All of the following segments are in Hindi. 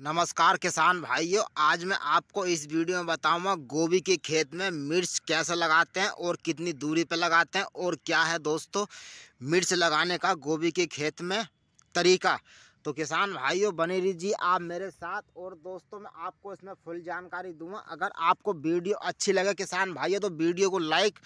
नमस्कार किसान भाइयों आज मैं आपको इस वीडियो में बताऊंगा गोभी के खेत में मिर्च कैसे लगाते हैं और कितनी दूरी पर लगाते हैं और क्या है दोस्तों मिर्च लगाने का गोभी के खेत में तरीका तो किसान भाइयों बने रहिए आप मेरे साथ और दोस्तों मैं आपको इसमें फुल जानकारी दूंगा अगर आपको वीडियो अच्छी लगे किसान भाइयों तो वीडियो को लाइक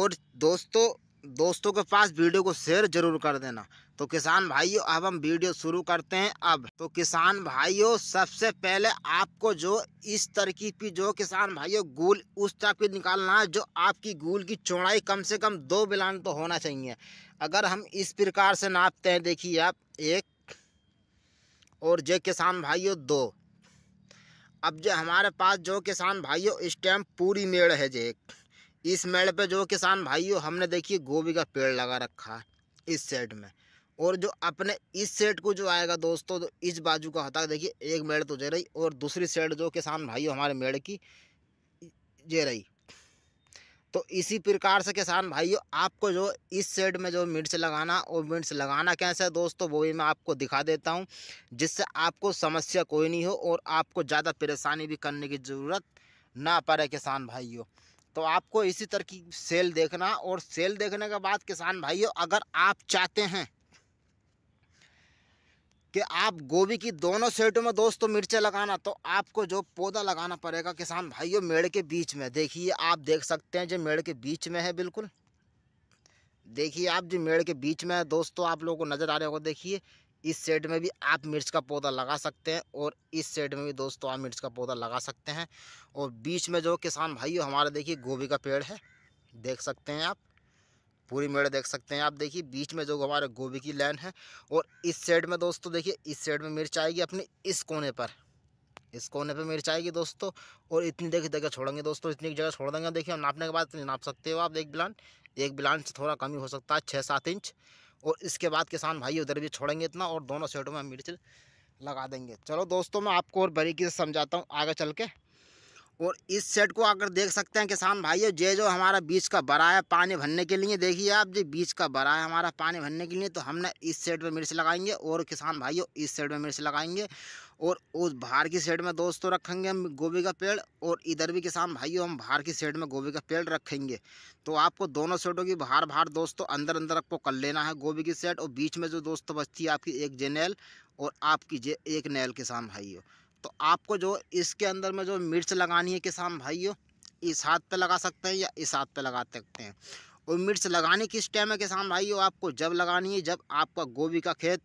और दोस्तों दोस्तों के पास वीडियो को शेयर जरूर कर देना तो किसान भाइयों अब हम वीडियो शुरू करते हैं अब तो किसान भाइयों सबसे पहले आपको जो इस तरकीब की जो किसान भाइयों गूल उस टाइप की निकालना है जो आपकी गूल की चौड़ाई कम से कम दो बिलान तो होना चाहिए अगर हम इस प्रकार से नापते हैं देखिए आप एक और जो किसान भाइयों दो अब जो हमारे पास जो किसान भाइयों स्टैम्प पूरी मेड़ है जे एक इस मेड़ पे जो किसान भाइयों हमने देखिए गोभी का पेड़ लगा रखा है इस सेट में और जो अपने इस सेट को जो आएगा दोस्तों तो इस बाजू का है देखिए एक मेड़ तो जे रही और दूसरी सेट जो किसान भाइयों हमारे मेड़ की जे रही तो इसी प्रकार से किसान भाइयों आपको जो इस सेट में जो मिर्च लगाना और मिर्च लगाना कैसे है दोस्तों वो भी मैं आपको दिखा देता हूँ जिससे आपको समस्या कोई नहीं हो और आपको ज़्यादा परेशानी भी करने की ज़रूरत ना पड़े किसान भाइयों तो आपको इसी तरह की सेल देखना और सेल देखने के बाद किसान भाइयों अगर आप चाहते हैं कि आप गोभी की दोनों सेटों में दोस्तों मिर्चें लगाना तो आपको जो पौधा लगाना पड़ेगा किसान भाइयों मेड़ के बीच में देखिए आप देख सकते हैं जो मेड़ के बीच में है बिल्कुल देखिए आप जो मेड़ के बीच में है दोस्तों आप लोगों को नज़र आ रहे होगा देखिए इस सेड में भी आप मिर्च का पौधा लगा सकते हैं और इस सेड में भी दोस्तों आप मिर्च का पौधा लगा सकते हैं और बीच में जो किसान भाई हमारे देखिए गोभी का पेड़ है देख सकते हैं आप पूरी मेड़ देख सकते हैं आप देखिए बीच में जो हमारे गोभी की लाइन है और इस साइड में दोस्तों देखिए इस साइड में मिर्च आएगी अपनी इस कोने पर इस कोने पर मिर्च आएगी दोस्तों और इतनी देखिए जगह छोड़ेंगे दोस्तों इतनी जगह छोड़ देंगे देखिए नापने के बाद नाप सकते हो आप एक बिलान एक बिलान से थोड़ा कम ही हो सकता है छः सात इंच और इसके बाद किसान भाई उधर भी छोड़ेंगे इतना और दोनों सेटों में मिर्च लगा देंगे चलो दोस्तों मैं आपको और बारीकी से समझाता हूँ आगे चल के और इस सेट को अगर देख सकते हैं किसान भाइयों जे जो हमारा बीज का बरा है पानी भरने के लिए देखिए आप जी बीज का बरा है हमारा पानी भरने के लिए तो हमने इस सेट में मिर्च लगाएंगे और किसान भाइयों इस सेट में मिर्च लगाएंगे और उस बाहर की सेट में दोस्तों रखेंगे हम गोभी का पेड़ और इधर भी किसान भाइयों हम बाहर की सेट में गोभी का पेड़ रखेंगे तो आपको दोनों सेटों की बाहर बाहर दोस्तों अंदर अंदर आपको कर लेना है गोभी की सेट और बीच में जो दोस्तों बचती है आपकी एक नैल और आपकी जे एक नैल किसान भाइयों तो आपको जो इसके अंदर में जो मिर्च लगानी है किसान भाइयों इस हाथ पे लगा सकते हैं या इस हाथ पे लगा सकते हैं और मिर्च लगाने किस टाइम है किसान भाइयों आपको जब लगानी है जब आपका गोभी का खेत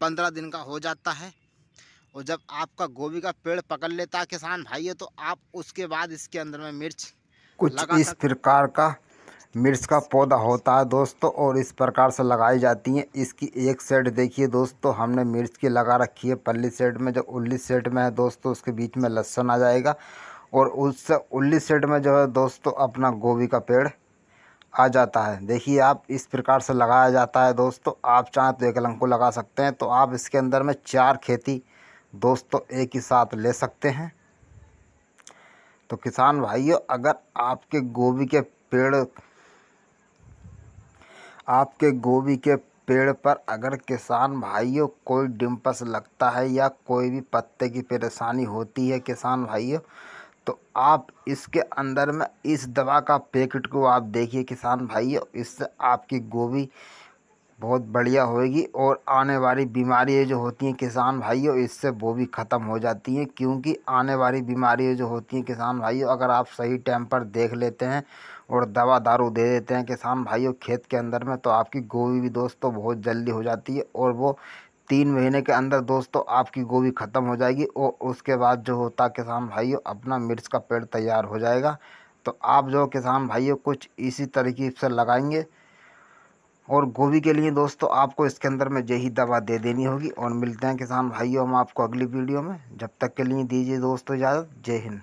पंद्रह दिन का हो जाता है और जब आपका गोभी का पेड़ पकड़ लेता है किसान भाइयों तो आप उसके बाद इसके अंदर में मिर्च कुछ इस प्रकार का मिर्च का पौधा होता है दोस्तों और इस प्रकार से लगाई जाती हैं इसकी एक सेट देखिए दोस्तों हमने मिर्च की लगा रखी है पल्ली सेट में जो उल्ली सेट में है दोस्तों उसके बीच में लहसन आ जाएगा और उससे उल्ली सेट में जो है दोस्तों अपना गोभी का पेड़ आ जाता है देखिए आप इस प्रकार से लगाया जाता है दोस्तों आप चाहें तो एक लंको को लगा सकते हैं तो आप इसके अंदर में चार खेती दोस्तों एक ही साथ ले सकते हैं तो किसान भाइयों अगर आपके गोभी के पेड़ आपके गोभी के पेड़ पर अगर किसान भाइयों कोई डिम्पस लगता है या कोई भी पत्ते की परेशानी होती है किसान भाइयों तो आप इसके अंदर में इस दवा का पैकेट को आप देखिए किसान भाइयों इससे आपकी गोभी बहुत बढ़िया होएगी और आने वाली बीमारियाँ जो होती हैं किसान भाइयों इससे वो भी ख़त्म हो जाती हैं क्योंकि आने वाली बीमारियाँ जो होती हैं किसान भाइयों अगर आप सही टाइम पर देख लेते हैं और दवा दारू दे देते हैं किसान भाइयों खेत के अंदर में तो आपकी गोभी भी दोस्तों तो बहुत जल्दी हो जाती है और वो तीन महीने के अंदर दोस्तों तो आपकी गोभी ख़त्म हो जाएगी और उसके बाद जो होता किसान भाइयों अपना मिर्च का पेड़ तैयार हो जाएगा तो आप जो किसान भाइयों कुछ इसी तरीके से लगाएंगे और गोभी के लिए दोस्तों तो आपको इसके अंदर में यही दवा दे देनी होगी और मिलते हैं किसान भाइयों हम आपको अगली वीडियो में जब तक के लिए दीजिए दोस्तों इजाज़त जय हिंद